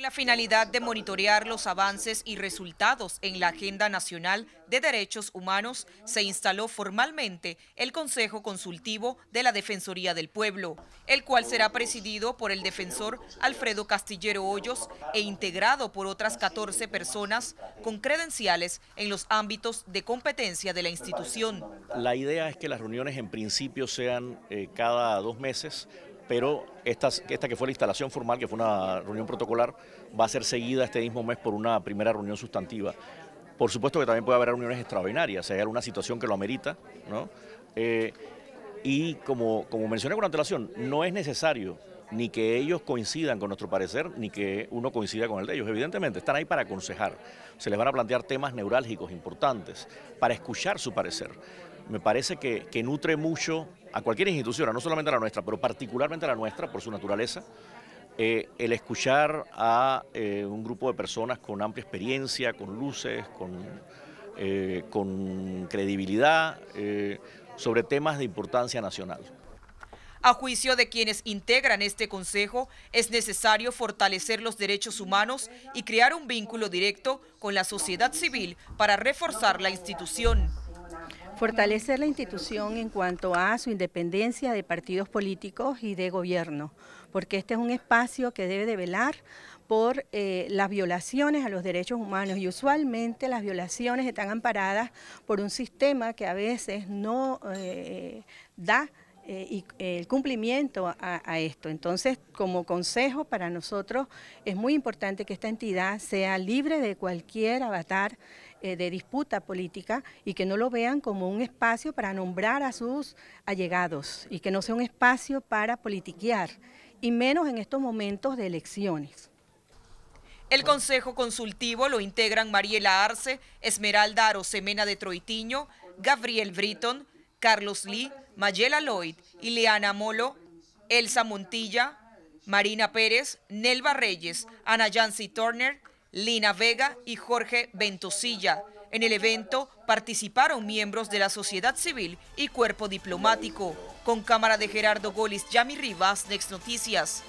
la finalidad de monitorear los avances y resultados en la Agenda Nacional de Derechos Humanos, se instaló formalmente el Consejo Consultivo de la Defensoría del Pueblo, el cual será presidido por el defensor Alfredo Castillero Hoyos e integrado por otras 14 personas con credenciales en los ámbitos de competencia de la institución. La idea es que las reuniones en principio sean eh, cada dos meses pero esta, que fue la instalación formal, que fue una reunión protocolar, va a ser seguida este mismo mes por una primera reunión sustantiva. Por supuesto que también puede haber reuniones extraordinarias, si hay alguna situación que lo amerita, ¿no? Eh, y como, mencioné con antelación, no es necesario ni que ellos coincidan con nuestro parecer, ni que uno coincida con el de ellos. Evidentemente, están ahí para aconsejar. Se les van a plantear temas neurálgicos importantes, para escuchar su parecer. Me parece que nutre mucho a cualquier institución, no solamente a la nuestra, pero particularmente a la nuestra por su naturaleza, eh, el escuchar a eh, un grupo de personas con amplia experiencia, con luces, con eh, credibilidad sobre temas de importancia nacional. A juicio de quienes integran este Consejo, es necesario fortalecer los derechos humanos y crear un vínculo directo con la sociedad civil para reforzar la institución fortalecer la institución en cuanto a su independencia de partidos políticos y de gobierno, porque este es un espacio que debe de velar por eh, las violaciones a los derechos humanos y usualmente las violaciones están amparadas por un sistema que a veces no eh, da eh, y el cumplimiento a, esto. Entonces, como consejo para nosotros es muy importante que esta entidad sea libre de cualquier avatar eh, de disputa política y que no lo vean como un espacio para nombrar a sus allegados y que no sea un espacio para politiquear, y menos en estos momentos de elecciones. El Consejo Consultivo lo integran Mariela Arce, Esmeralda Arosemena de Troitiño, Gabriel Britton, Carlos Lee, Mayela Lloyd, Ileana Molo, Elsa Montilla, Marina Pérez, Nelva Reyes, Ana Yancy Turner, Lina Vega y Jorge Ventosilla. En el evento participaron miembros de la sociedad civil y cuerpo diplomático. Con cámara de Gerardo Golis, Yami Rivas, Next Noticias.